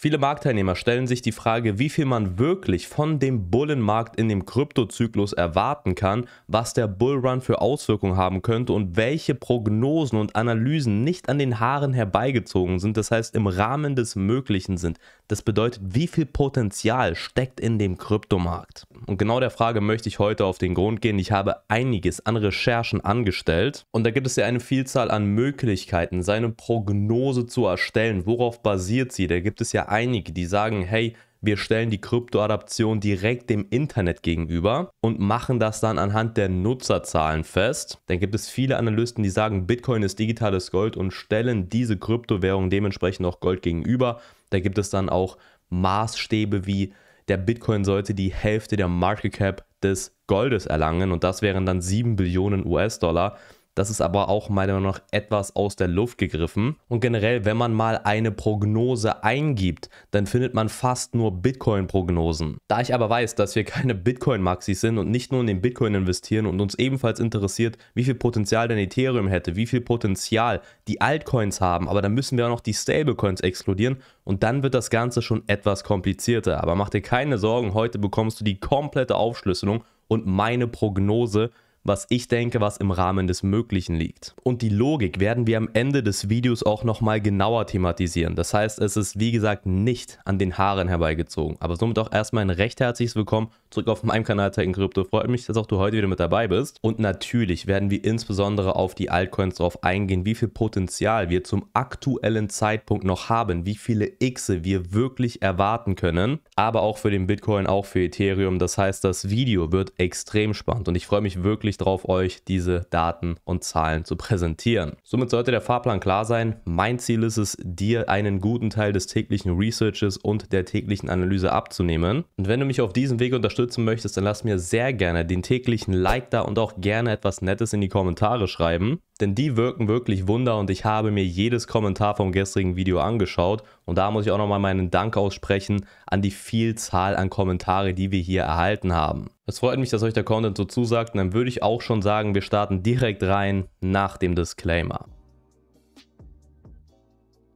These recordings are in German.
Viele Marktteilnehmer stellen sich die Frage, wie viel man wirklich von dem Bullenmarkt in dem Kryptozyklus erwarten kann, was der Bullrun für Auswirkungen haben könnte und welche Prognosen und Analysen nicht an den Haaren herbeigezogen sind, das heißt im Rahmen des Möglichen sind. Das bedeutet, wie viel Potenzial steckt in dem Kryptomarkt? Und genau der Frage möchte ich heute auf den Grund gehen. Ich habe einiges an Recherchen angestellt und da gibt es ja eine Vielzahl an Möglichkeiten, seine Prognose zu erstellen. Worauf basiert sie? Da gibt es ja einige, die sagen, hey, wir stellen die Kryptoadaption direkt dem Internet gegenüber und machen das dann anhand der Nutzerzahlen fest. Dann gibt es viele Analysten, die sagen, Bitcoin ist digitales Gold und stellen diese Kryptowährung dementsprechend auch Gold gegenüber. Da gibt es dann auch Maßstäbe wie der Bitcoin sollte die Hälfte der Market Cap des Goldes erlangen und das wären dann 7 Billionen US-Dollar. Das ist aber auch meiner Meinung nach etwas aus der Luft gegriffen. Und generell, wenn man mal eine Prognose eingibt, dann findet man fast nur Bitcoin-Prognosen. Da ich aber weiß, dass wir keine Bitcoin-Maxis sind und nicht nur in den Bitcoin investieren und uns ebenfalls interessiert, wie viel Potenzial denn Ethereum hätte, wie viel Potenzial die Altcoins haben, aber dann müssen wir auch noch die Stablecoins exkludieren und dann wird das Ganze schon etwas komplizierter. Aber mach dir keine Sorgen, heute bekommst du die komplette Aufschlüsselung und meine Prognose was ich denke, was im Rahmen des Möglichen liegt. Und die Logik werden wir am Ende des Videos auch nochmal genauer thematisieren. Das heißt, es ist wie gesagt nicht an den Haaren herbeigezogen. Aber somit auch erstmal ein recht herzliches Willkommen zurück auf meinem Kanal Tech Crypto. Freut mich, dass auch du heute wieder mit dabei bist. Und natürlich werden wir insbesondere auf die Altcoins drauf eingehen, wie viel Potenzial wir zum aktuellen Zeitpunkt noch haben, wie viele X wir wirklich erwarten können. Aber auch für den Bitcoin, auch für Ethereum. Das heißt, das Video wird extrem spannend und ich freue mich wirklich drauf, euch diese Daten und Zahlen zu präsentieren. Somit sollte der Fahrplan klar sein. Mein Ziel ist es, dir einen guten Teil des täglichen Researches und der täglichen Analyse abzunehmen. Und wenn du mich auf diesem Weg unterstützen möchtest, dann lass mir sehr gerne den täglichen Like da und auch gerne etwas Nettes in die Kommentare schreiben denn die wirken wirklich Wunder und ich habe mir jedes Kommentar vom gestrigen Video angeschaut und da muss ich auch nochmal meinen Dank aussprechen an die Vielzahl an Kommentare, die wir hier erhalten haben. Es freut mich, dass euch der Content so zusagt und dann würde ich auch schon sagen, wir starten direkt rein nach dem Disclaimer.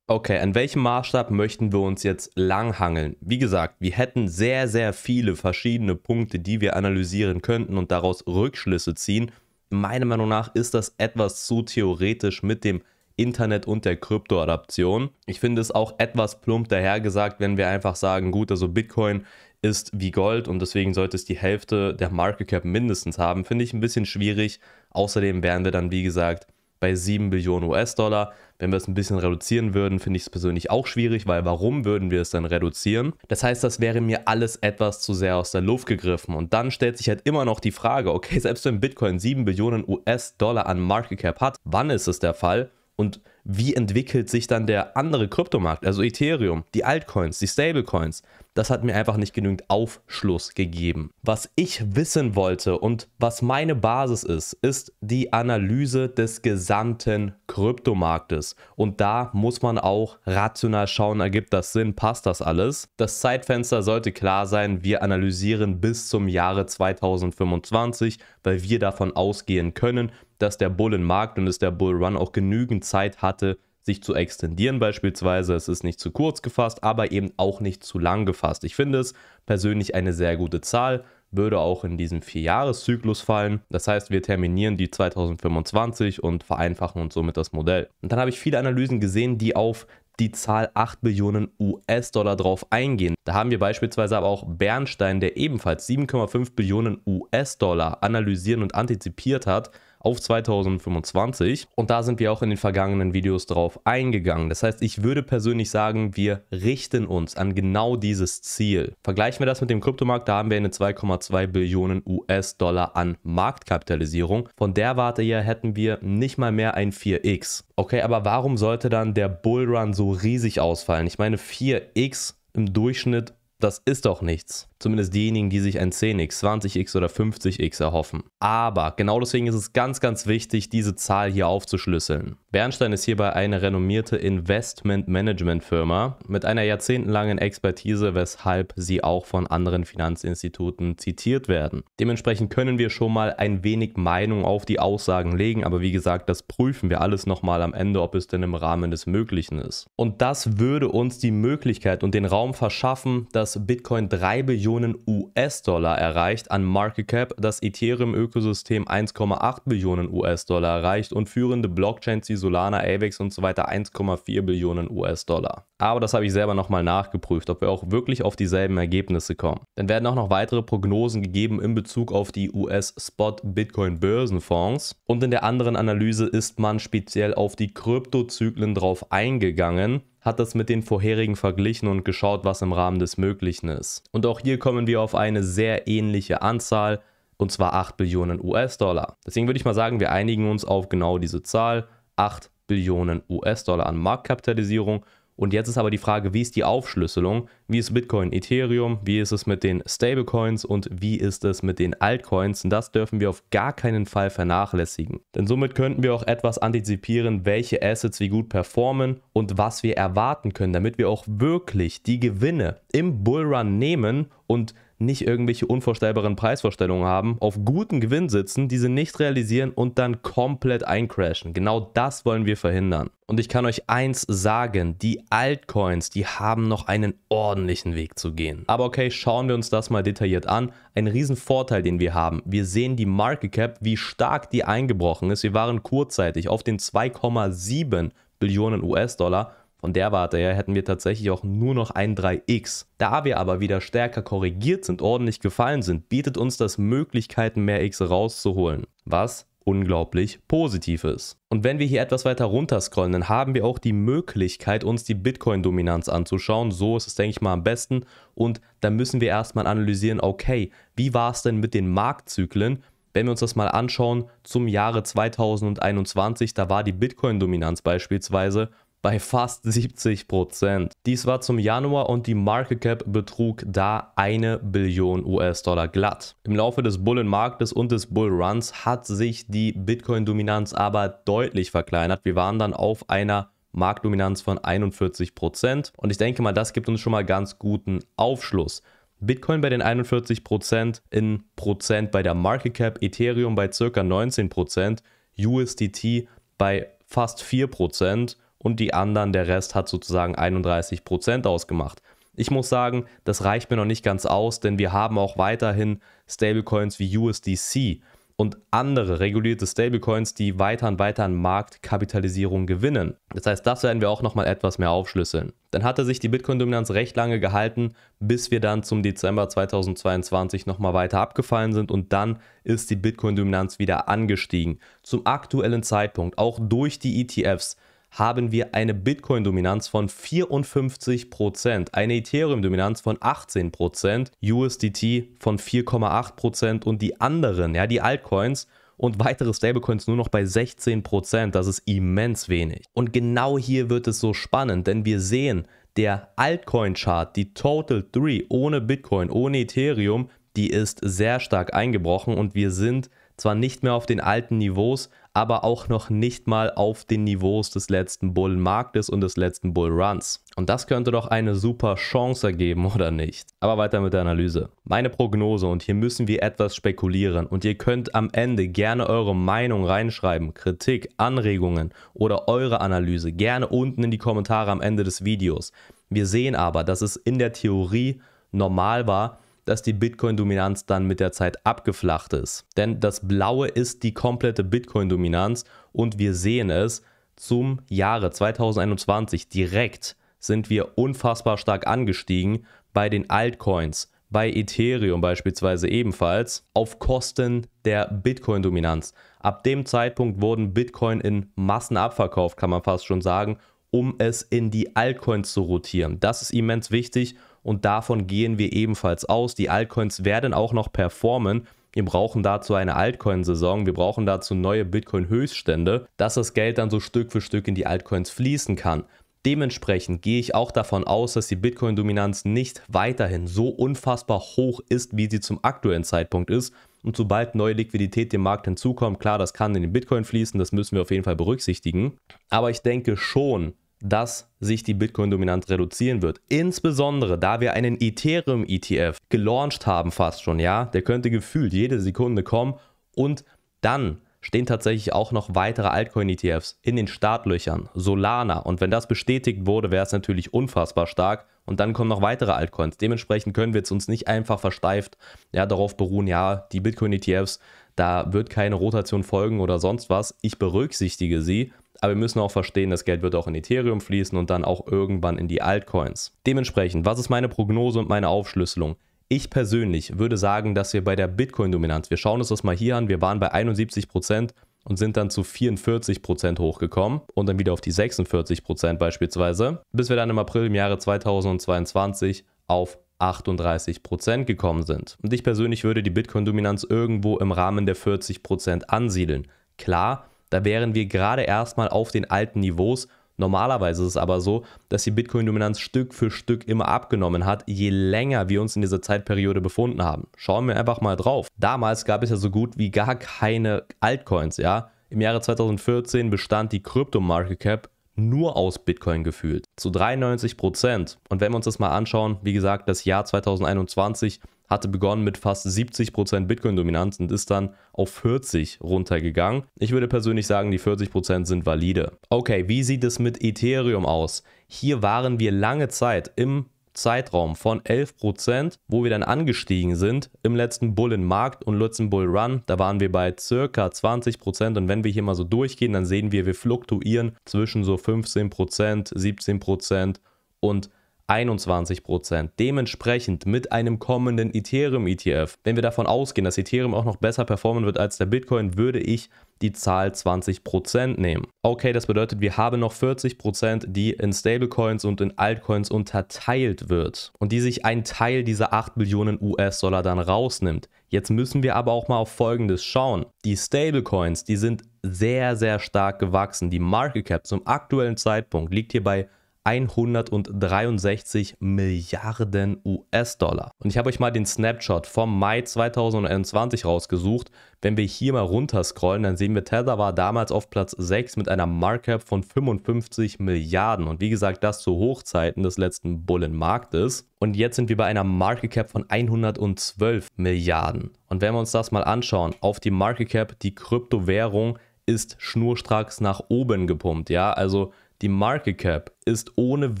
Okay, an welchem Maßstab möchten wir uns jetzt langhangeln? Wie gesagt, wir hätten sehr, sehr viele verschiedene Punkte, die wir analysieren könnten und daraus Rückschlüsse ziehen meiner Meinung nach ist das etwas zu theoretisch mit dem Internet und der Kryptoadaption. Ich finde es auch etwas plump dahergesagt, wenn wir einfach sagen, gut, also Bitcoin ist wie Gold und deswegen sollte es die Hälfte der Market Cap mindestens haben, finde ich ein bisschen schwierig. Außerdem wären wir dann, wie gesagt, bei 7 Billionen US-Dollar. Wenn wir es ein bisschen reduzieren würden, finde ich es persönlich auch schwierig, weil warum würden wir es dann reduzieren? Das heißt, das wäre mir alles etwas zu sehr aus der Luft gegriffen. Und dann stellt sich halt immer noch die Frage, okay, selbst wenn Bitcoin 7 Billionen US-Dollar an Market Cap hat, wann ist es der Fall? Und wie entwickelt sich dann der andere Kryptomarkt, also Ethereum, die Altcoins, die Stablecoins. Das hat mir einfach nicht genügend Aufschluss gegeben. Was ich wissen wollte und was meine Basis ist, ist die Analyse des gesamten Kryptomarktes. Und da muss man auch rational schauen, ergibt das Sinn, passt das alles. Das Zeitfenster sollte klar sein, wir analysieren bis zum Jahre 2025, weil wir davon ausgehen können, dass der Bullenmarkt und dass der Bullrun auch genügend Zeit hat, Formate sich zu extendieren beispielsweise. Es ist nicht zu kurz gefasst, aber eben auch nicht zu lang gefasst. Ich finde es persönlich eine sehr gute Zahl, würde auch in diesen Vierjahreszyklus fallen. Das heißt, wir terminieren die 2025 und vereinfachen uns somit das Modell. Und dann habe ich viele Analysen gesehen, die auf die Zahl 8 Billionen US-Dollar drauf eingehen. Da haben wir beispielsweise aber auch Bernstein, der ebenfalls 7,5 Billionen US-Dollar analysieren und antizipiert hat auf 2025. Und da sind wir auch in den vergangenen Videos drauf eingegangen. Das heißt, ich würde persönlich sagen, wir richten uns an genau dieses Ziel. Vergleichen wir das mit dem Kryptomarkt, da haben wir eine 2,2 Billionen US-Dollar an Marktkapitalisierung. Von der Warte her hätten wir nicht mal mehr ein 4x. Okay, aber warum sollte dann der Bullrun so riesig ausfallen? Ich meine, 4x im Durchschnitt, das ist doch nichts. Zumindest diejenigen, die sich ein 10x, 20x oder 50x erhoffen. Aber genau deswegen ist es ganz, ganz wichtig, diese Zahl hier aufzuschlüsseln. Bernstein ist hierbei eine renommierte Investment-Management-Firma mit einer jahrzehntelangen Expertise, weshalb sie auch von anderen Finanzinstituten zitiert werden. Dementsprechend können wir schon mal ein wenig Meinung auf die Aussagen legen, aber wie gesagt, das prüfen wir alles nochmal am Ende, ob es denn im Rahmen des Möglichen ist. Und das würde uns die Möglichkeit und den Raum verschaffen, dass Bitcoin 3 Billionen Billionen US-Dollar erreicht, an Market Cap das Ethereum-Ökosystem 1,8 Billionen US-Dollar erreicht und führende Blockchains wie Solana, Avex und so weiter 1,4 Billionen US-Dollar. Aber das habe ich selber nochmal nachgeprüft, ob wir auch wirklich auf dieselben Ergebnisse kommen. Dann werden auch noch weitere Prognosen gegeben in Bezug auf die US-Spot-Bitcoin-Börsenfonds und in der anderen Analyse ist man speziell auf die Kryptozyklen drauf eingegangen hat das mit den vorherigen verglichen und geschaut, was im Rahmen des Möglichen ist. Und auch hier kommen wir auf eine sehr ähnliche Anzahl, und zwar 8 Billionen US-Dollar. Deswegen würde ich mal sagen, wir einigen uns auf genau diese Zahl, 8 Billionen US-Dollar an Marktkapitalisierung und jetzt ist aber die Frage, wie ist die Aufschlüsselung? Wie ist Bitcoin, Ethereum? Wie ist es mit den Stablecoins? Und wie ist es mit den Altcoins? Und das dürfen wir auf gar keinen Fall vernachlässigen. Denn somit könnten wir auch etwas antizipieren, welche Assets wie gut performen und was wir erwarten können, damit wir auch wirklich die Gewinne im Bullrun nehmen und nicht irgendwelche unvorstellbaren Preisvorstellungen haben, auf guten Gewinn sitzen, diese nicht realisieren und dann komplett eincrashen. Genau das wollen wir verhindern. Und ich kann euch eins sagen, die Altcoins, die haben noch einen ordentlichen Weg zu gehen. Aber okay, schauen wir uns das mal detailliert an. Ein Riesenvorteil, den wir haben. Wir sehen die Market Cap, wie stark die eingebrochen ist. Wir waren kurzzeitig auf den 2,7 Billionen US-Dollar von der Warte her hätten wir tatsächlich auch nur noch ein 3x. Da wir aber wieder stärker korrigiert sind, ordentlich gefallen sind, bietet uns das Möglichkeiten, mehr x rauszuholen. Was unglaublich positiv ist. Und wenn wir hier etwas weiter runter scrollen, dann haben wir auch die Möglichkeit, uns die Bitcoin-Dominanz anzuschauen. So ist es, denke ich mal, am besten. Und dann müssen wir erstmal analysieren, okay, wie war es denn mit den Marktzyklen? Wenn wir uns das mal anschauen, zum Jahre 2021, da war die Bitcoin-Dominanz beispielsweise bei fast 70 Prozent. Dies war zum Januar und die Market Cap betrug da eine Billion US-Dollar glatt. Im Laufe des Bullenmarktes und des Bullruns hat sich die Bitcoin-Dominanz aber deutlich verkleinert. Wir waren dann auf einer Marktdominanz von 41 Prozent und ich denke mal, das gibt uns schon mal ganz guten Aufschluss. Bitcoin bei den 41% in Prozent bei der Market Cap, Ethereum bei circa 19%, USDT bei fast 4% und die anderen, der Rest hat sozusagen 31 ausgemacht. Ich muss sagen, das reicht mir noch nicht ganz aus, denn wir haben auch weiterhin Stablecoins wie USDC und andere regulierte Stablecoins, die weiter und weiter an Marktkapitalisierung gewinnen. Das heißt, das werden wir auch nochmal etwas mehr aufschlüsseln. Dann hatte sich die Bitcoin-Dominanz recht lange gehalten, bis wir dann zum Dezember 2022 nochmal weiter abgefallen sind und dann ist die Bitcoin-Dominanz wieder angestiegen. Zum aktuellen Zeitpunkt, auch durch die ETFs, haben wir eine Bitcoin-Dominanz von 54%, eine Ethereum-Dominanz von 18%, USDT von 4,8% und die anderen, ja, die Altcoins und weitere Stablecoins nur noch bei 16%. Das ist immens wenig. Und genau hier wird es so spannend, denn wir sehen, der Altcoin-Chart, die Total 3 ohne Bitcoin, ohne Ethereum, die ist sehr stark eingebrochen und wir sind zwar nicht mehr auf den alten Niveaus, aber auch noch nicht mal auf den Niveaus des letzten Bullenmarktes und des letzten Bullruns. Und das könnte doch eine super Chance ergeben, oder nicht? Aber weiter mit der Analyse. Meine Prognose, und hier müssen wir etwas spekulieren, und ihr könnt am Ende gerne eure Meinung reinschreiben, Kritik, Anregungen oder eure Analyse, gerne unten in die Kommentare am Ende des Videos. Wir sehen aber, dass es in der Theorie normal war, dass die Bitcoin-Dominanz dann mit der Zeit abgeflacht ist. Denn das Blaue ist die komplette Bitcoin-Dominanz und wir sehen es zum Jahre 2021 direkt sind wir unfassbar stark angestiegen bei den Altcoins, bei Ethereum beispielsweise ebenfalls, auf Kosten der Bitcoin-Dominanz. Ab dem Zeitpunkt wurden Bitcoin in Massen abverkauft, kann man fast schon sagen, um es in die Altcoins zu rotieren. Das ist immens wichtig und davon gehen wir ebenfalls aus. Die Altcoins werden auch noch performen. Wir brauchen dazu eine Altcoin-Saison, wir brauchen dazu neue Bitcoin-Höchststände, dass das Geld dann so Stück für Stück in die Altcoins fließen kann. Dementsprechend gehe ich auch davon aus, dass die Bitcoin-Dominanz nicht weiterhin so unfassbar hoch ist, wie sie zum aktuellen Zeitpunkt ist. Und sobald neue Liquidität dem Markt hinzukommt, klar, das kann in den Bitcoin fließen, das müssen wir auf jeden Fall berücksichtigen. Aber ich denke schon, dass sich die Bitcoin-Dominanz reduzieren wird. Insbesondere, da wir einen Ethereum-ETF gelauncht haben, fast schon, ja. Der könnte gefühlt jede Sekunde kommen und dann stehen tatsächlich auch noch weitere Altcoin-ETFs in den Startlöchern, Solana. Und wenn das bestätigt wurde, wäre es natürlich unfassbar stark. Und dann kommen noch weitere Altcoins. Dementsprechend können wir jetzt uns nicht einfach versteift ja, darauf beruhen, ja, die Bitcoin-ETFs, da wird keine Rotation folgen oder sonst was. Ich berücksichtige sie aber wir müssen auch verstehen, das Geld wird auch in Ethereum fließen und dann auch irgendwann in die Altcoins. Dementsprechend, was ist meine Prognose und meine Aufschlüsselung? Ich persönlich würde sagen, dass wir bei der Bitcoin-Dominanz, wir schauen uns das mal hier an, wir waren bei 71 Prozent und sind dann zu 44% hochgekommen und dann wieder auf die 46% beispielsweise, bis wir dann im April im Jahre 2022 auf 38% gekommen sind. Und ich persönlich würde die Bitcoin-Dominanz irgendwo im Rahmen der 40% ansiedeln. Klar, da wären wir gerade erstmal auf den alten Niveaus. Normalerweise ist es aber so, dass die Bitcoin-Dominanz Stück für Stück immer abgenommen hat, je länger wir uns in dieser Zeitperiode befunden haben. Schauen wir einfach mal drauf. Damals gab es ja so gut wie gar keine Altcoins, ja. Im Jahre 2014 bestand die Krypto-Market Cap nur aus Bitcoin gefühlt. Zu 93 Prozent. Und wenn wir uns das mal anschauen, wie gesagt, das Jahr 2021 hatte begonnen mit fast 70% Bitcoin-Dominanz und ist dann auf 40 runtergegangen. Ich würde persönlich sagen, die 40% sind valide. Okay, wie sieht es mit Ethereum aus? Hier waren wir lange Zeit im Zeitraum von 11%, wo wir dann angestiegen sind im letzten Bullenmarkt und letzten Bullrun. Da waren wir bei circa 20% und wenn wir hier mal so durchgehen, dann sehen wir, wir fluktuieren zwischen so 15%, 17% und 20%. 21%. Dementsprechend mit einem kommenden Ethereum ETF, wenn wir davon ausgehen, dass Ethereum auch noch besser performen wird als der Bitcoin, würde ich die Zahl 20% nehmen. Okay, das bedeutet, wir haben noch 40%, die in Stablecoins und in Altcoins unterteilt wird und die sich ein Teil dieser 8 Billionen US-Dollar dann rausnimmt. Jetzt müssen wir aber auch mal auf Folgendes schauen. Die Stablecoins, die sind sehr, sehr stark gewachsen. Die Market Cap zum aktuellen Zeitpunkt liegt hier bei 163 Milliarden US-Dollar. Und ich habe euch mal den Snapshot vom Mai 2021 rausgesucht. Wenn wir hier mal runterscrollen, dann sehen wir, Tether war damals auf Platz 6 mit einer Markup von 55 Milliarden. Und wie gesagt, das zu Hochzeiten des letzten Bullenmarktes. Und jetzt sind wir bei einer Market Cap von 112 Milliarden. Und wenn wir uns das mal anschauen, auf die Market Cap, die Kryptowährung ist schnurstracks nach oben gepumpt. Ja, also die Market Cap ist ohne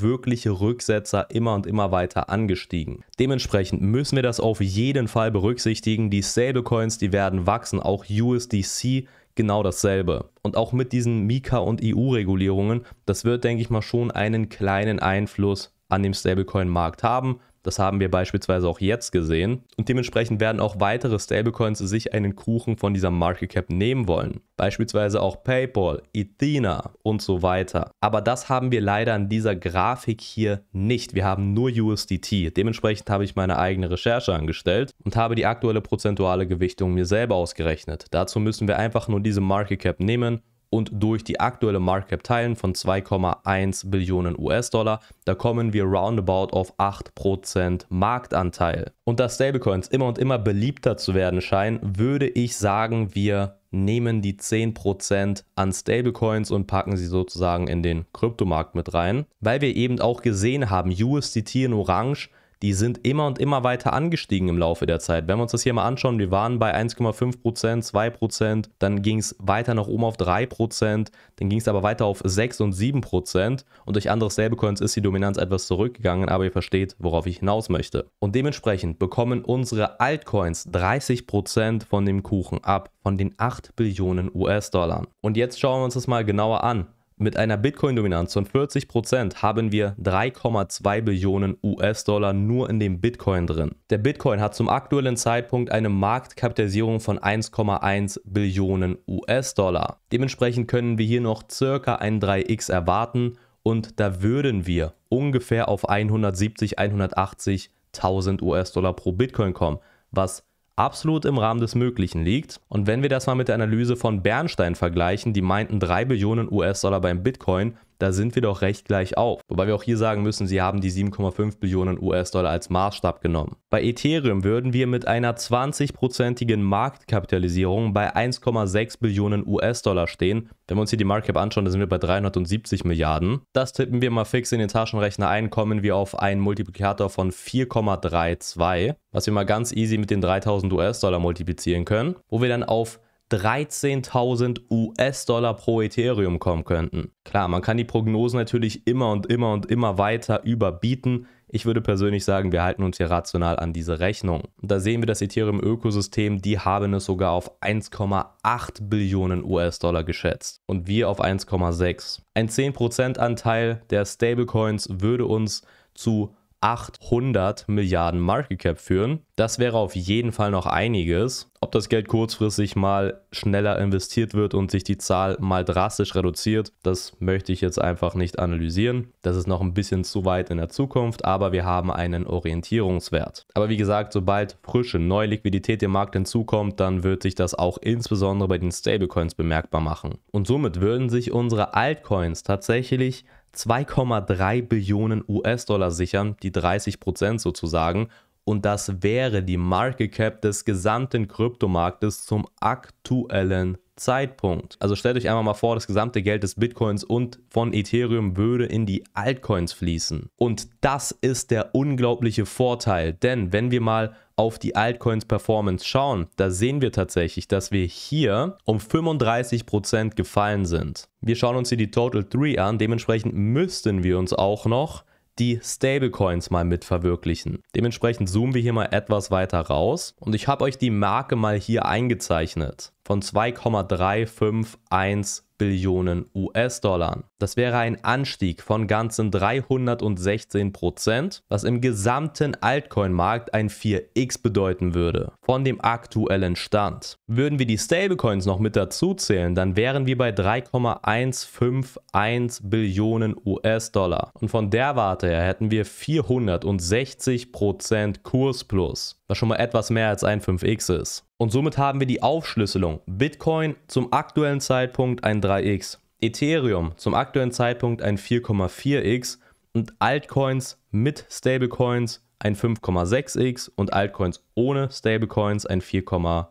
wirkliche Rücksetzer immer und immer weiter angestiegen. Dementsprechend müssen wir das auf jeden Fall berücksichtigen. Die Stablecoins, die werden wachsen, auch USDC genau dasselbe. Und auch mit diesen Mika- und EU-Regulierungen, das wird, denke ich mal, schon einen kleinen Einfluss an dem Stablecoin-Markt haben. Das haben wir beispielsweise auch jetzt gesehen. Und dementsprechend werden auch weitere Stablecoins sich einen Kuchen von dieser Market Cap nehmen wollen. Beispielsweise auch PayPal, Athena und so weiter. Aber das haben wir leider in dieser Grafik hier nicht. Wir haben nur USDT. Dementsprechend habe ich meine eigene Recherche angestellt und habe die aktuelle prozentuale Gewichtung mir selber ausgerechnet. Dazu müssen wir einfach nur diese Market Cap nehmen und durch die aktuelle Market Cap teilen von 2,1 Billionen US-Dollar, da kommen wir roundabout auf 8% Marktanteil. Und da Stablecoins immer und immer beliebter zu werden scheinen, würde ich sagen, wir nehmen die 10% an Stablecoins und packen sie sozusagen in den Kryptomarkt mit rein, weil wir eben auch gesehen haben, USDT in Orange die sind immer und immer weiter angestiegen im Laufe der Zeit. Wenn wir uns das hier mal anschauen, wir waren bei 1,5%, 2%, dann ging es weiter nach oben auf 3%, dann ging es aber weiter auf 6 und 7% und durch andere Stablecoins ist die Dominanz etwas zurückgegangen, aber ihr versteht, worauf ich hinaus möchte. Und dementsprechend bekommen unsere Altcoins 30% von dem Kuchen ab, von den 8 Billionen US-Dollar. Und jetzt schauen wir uns das mal genauer an. Mit einer Bitcoin-Dominanz von 40% haben wir 3,2 Billionen US-Dollar nur in dem Bitcoin drin. Der Bitcoin hat zum aktuellen Zeitpunkt eine Marktkapitalisierung von 1,1 Billionen US-Dollar. Dementsprechend können wir hier noch circa ein 3x erwarten und da würden wir ungefähr auf 170, 180.000 US-Dollar pro Bitcoin kommen, was absolut im Rahmen des Möglichen liegt. Und wenn wir das mal mit der Analyse von Bernstein vergleichen, die meinten 3 Billionen US-Dollar beim Bitcoin, da sind wir doch recht gleich auf. Wobei wir auch hier sagen müssen, sie haben die 7,5 Billionen US-Dollar als Maßstab genommen. Bei Ethereum würden wir mit einer 20-prozentigen Marktkapitalisierung bei 1,6 Billionen US-Dollar stehen. Wenn wir uns hier die Market Cap anschauen, da sind wir bei 370 Milliarden. Das tippen wir mal fix in den Taschenrechner ein, kommen wir auf einen Multiplikator von 4,32, was wir mal ganz easy mit den 3000 US-Dollar multiplizieren können, wo wir dann auf 13.000 US-Dollar pro Ethereum kommen könnten. Klar, man kann die Prognosen natürlich immer und immer und immer weiter überbieten. Ich würde persönlich sagen, wir halten uns hier rational an diese Rechnung. Da sehen wir das Ethereum-Ökosystem, die haben es sogar auf 1,8 Billionen US-Dollar geschätzt und wir auf 1,6. Ein 10%-Anteil der Stablecoins würde uns zu 800 Milliarden Market Cap führen. Das wäre auf jeden Fall noch einiges. Ob das Geld kurzfristig mal schneller investiert wird und sich die Zahl mal drastisch reduziert, das möchte ich jetzt einfach nicht analysieren. Das ist noch ein bisschen zu weit in der Zukunft, aber wir haben einen Orientierungswert. Aber wie gesagt, sobald frische, neue Liquidität dem Markt hinzukommt, dann wird sich das auch insbesondere bei den Stablecoins bemerkbar machen. Und somit würden sich unsere Altcoins tatsächlich 2,3 Billionen US-Dollar sichern, die 30 Prozent sozusagen. Und das wäre die Market Cap des gesamten Kryptomarktes zum aktuellen Zeitpunkt. Also stellt euch einmal mal vor, das gesamte Geld des Bitcoins und von Ethereum würde in die Altcoins fließen. Und das ist der unglaubliche Vorteil, denn wenn wir mal auf die Altcoins Performance schauen, da sehen wir tatsächlich, dass wir hier um 35% gefallen sind. Wir schauen uns hier die Total 3 an, dementsprechend müssten wir uns auch noch die Stablecoins mal mit verwirklichen. Dementsprechend zoomen wir hier mal etwas weiter raus und ich habe euch die Marke mal hier eingezeichnet von 2,351 Billionen US-Dollar. Das wäre ein Anstieg von ganzen 316 Prozent, was im gesamten Altcoin-Markt ein 4x bedeuten würde von dem aktuellen Stand. Würden wir die Stablecoins noch mit dazu zählen, dann wären wir bei 3,151 Billionen US-Dollar. Und von der Warte her hätten wir 460 Prozent Kursplus, was schon mal etwas mehr als ein 5x ist. Und somit haben wir die Aufschlüsselung. Bitcoin zum aktuellen Zeitpunkt ein 3x, Ethereum zum aktuellen Zeitpunkt ein 4,4x und Altcoins mit Stablecoins ein 5,6x und Altcoins ohne Stablecoins ein 4,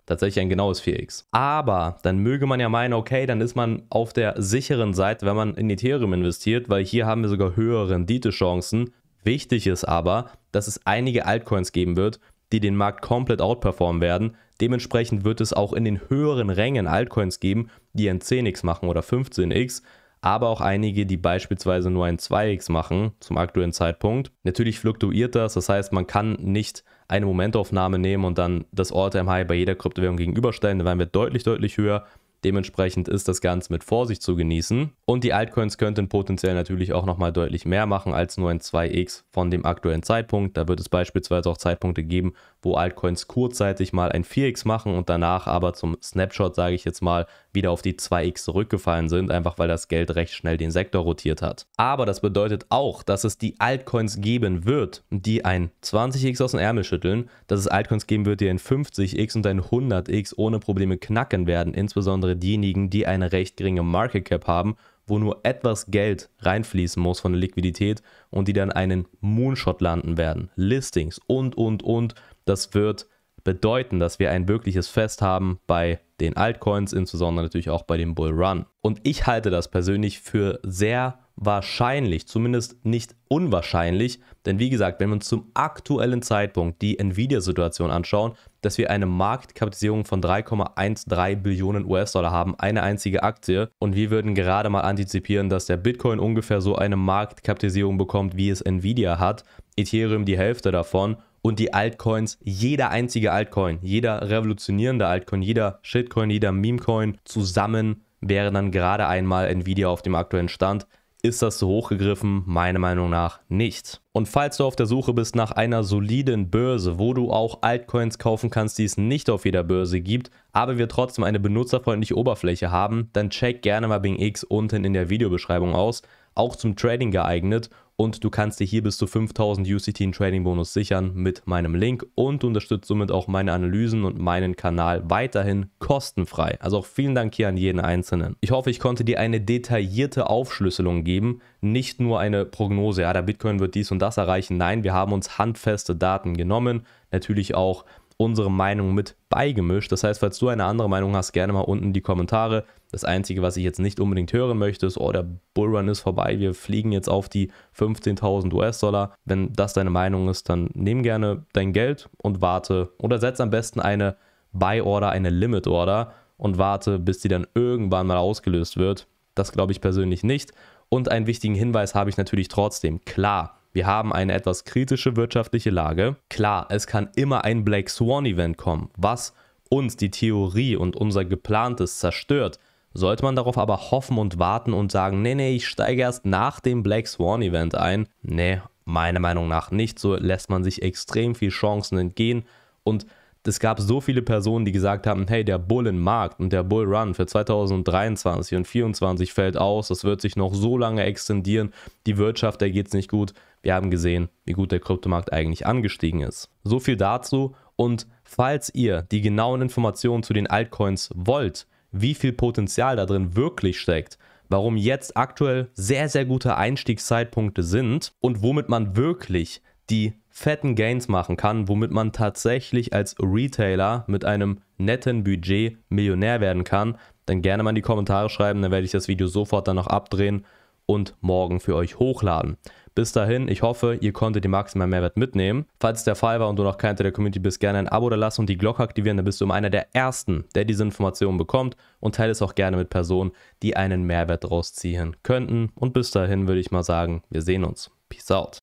tatsächlich ein genaues 4x. Aber dann möge man ja meinen, okay, dann ist man auf der sicheren Seite, wenn man in Ethereum investiert, weil hier haben wir sogar höhere Renditechancen. Wichtig ist aber, dass es einige Altcoins geben wird, die den Markt komplett outperformen werden. Dementsprechend wird es auch in den höheren Rängen Altcoins geben, die ein 10x machen oder 15x, aber auch einige, die beispielsweise nur ein 2x machen zum aktuellen Zeitpunkt. Natürlich fluktuiert das, das heißt, man kann nicht eine Momentaufnahme nehmen und dann das All-Time-High bei jeder Kryptowährung gegenüberstellen, dann werden wir deutlich, deutlich höher. Dementsprechend ist das Ganze mit Vorsicht zu genießen. Und die Altcoins könnten potenziell natürlich auch nochmal deutlich mehr machen als nur ein 2x von dem aktuellen Zeitpunkt. Da wird es beispielsweise auch Zeitpunkte geben, wo Altcoins kurzzeitig mal ein 4x machen und danach aber zum Snapshot, sage ich jetzt mal, wieder auf die 2x zurückgefallen sind, einfach weil das Geld recht schnell den Sektor rotiert hat. Aber das bedeutet auch, dass es die Altcoins geben wird, die ein 20x aus dem Ärmel schütteln, dass es Altcoins geben wird, die ein 50x und ein 100x ohne Probleme knacken werden, insbesondere diejenigen, die eine recht geringe Market Cap haben wo nur etwas Geld reinfließen muss von der Liquidität und die dann einen Moonshot landen werden. Listings und, und, und. Das wird bedeuten, dass wir ein wirkliches Fest haben bei den Altcoins, insbesondere natürlich auch bei dem Bull Run. Und ich halte das persönlich für sehr wahrscheinlich, zumindest nicht unwahrscheinlich, denn wie gesagt, wenn wir uns zum aktuellen Zeitpunkt die Nvidia-Situation anschauen, dass wir eine Marktkapitalisierung von 3,13 Billionen US-Dollar haben, eine einzige Aktie, und wir würden gerade mal antizipieren, dass der Bitcoin ungefähr so eine Marktkapitalisierung bekommt, wie es Nvidia hat, Ethereum die Hälfte davon und die Altcoins, jeder einzige Altcoin, jeder revolutionierende Altcoin, jeder Shitcoin, jeder Memecoin zusammen wäre dann gerade einmal Nvidia auf dem aktuellen Stand. Ist das so hochgegriffen? Meiner Meinung nach nicht. Und falls du auf der Suche bist nach einer soliden Börse, wo du auch Altcoins kaufen kannst, die es nicht auf jeder Börse gibt, aber wir trotzdem eine benutzerfreundliche Oberfläche haben, dann check gerne mal Bing X unten in der Videobeschreibung aus. Auch zum Trading geeignet und du kannst dir hier bis zu 5000 UCT in Trading Bonus sichern mit meinem Link und unterstützt somit auch meine Analysen und meinen Kanal weiterhin kostenfrei. Also auch vielen Dank hier an jeden Einzelnen. Ich hoffe, ich konnte dir eine detaillierte Aufschlüsselung geben, nicht nur eine Prognose, ja, der Bitcoin wird dies und das erreichen. Nein, wir haben uns handfeste Daten genommen, natürlich auch unsere Meinung mit beigemischt. Das heißt, falls du eine andere Meinung hast, gerne mal unten in die Kommentare. Das Einzige, was ich jetzt nicht unbedingt hören möchte, ist, oh, der Bullrun ist vorbei, wir fliegen jetzt auf die 15.000 US-Dollar. Wenn das deine Meinung ist, dann nimm gerne dein Geld und warte. Oder setz am besten eine Buy-Order, eine Limit-Order und warte, bis die dann irgendwann mal ausgelöst wird. Das glaube ich persönlich nicht. Und einen wichtigen Hinweis habe ich natürlich trotzdem. Klar, wir haben eine etwas kritische wirtschaftliche Lage. Klar, es kann immer ein Black Swan Event kommen, was uns die Theorie und unser Geplantes zerstört. Sollte man darauf aber hoffen und warten und sagen, nee, nee, ich steige erst nach dem Black Swan Event ein? Nee, meiner Meinung nach nicht. So lässt man sich extrem viel Chancen entgehen und es gab so viele Personen, die gesagt haben, hey, der Bullenmarkt und der Bullrun für 2023 und 2024 fällt aus, das wird sich noch so lange extendieren, die Wirtschaft, da geht es nicht gut. Wir haben gesehen, wie gut der Kryptomarkt eigentlich angestiegen ist. So viel dazu und falls ihr die genauen Informationen zu den Altcoins wollt, wie viel Potenzial da drin wirklich steckt, warum jetzt aktuell sehr, sehr gute Einstiegszeitpunkte sind und womit man wirklich die fetten Gains machen kann, womit man tatsächlich als Retailer mit einem netten Budget Millionär werden kann, dann gerne mal in die Kommentare schreiben, dann werde ich das Video sofort dann noch abdrehen und morgen für euch hochladen. Bis dahin, ich hoffe, ihr konntet den maximalen Mehrwert mitnehmen. Falls es der Fall war und du noch kein Teil der Community bist, gerne ein Abo da lassen und die Glocke aktivieren, dann bist du um einer der Ersten, der diese Informationen bekommt und teile es auch gerne mit Personen, die einen Mehrwert daraus ziehen könnten. Und bis dahin würde ich mal sagen, wir sehen uns. Peace out.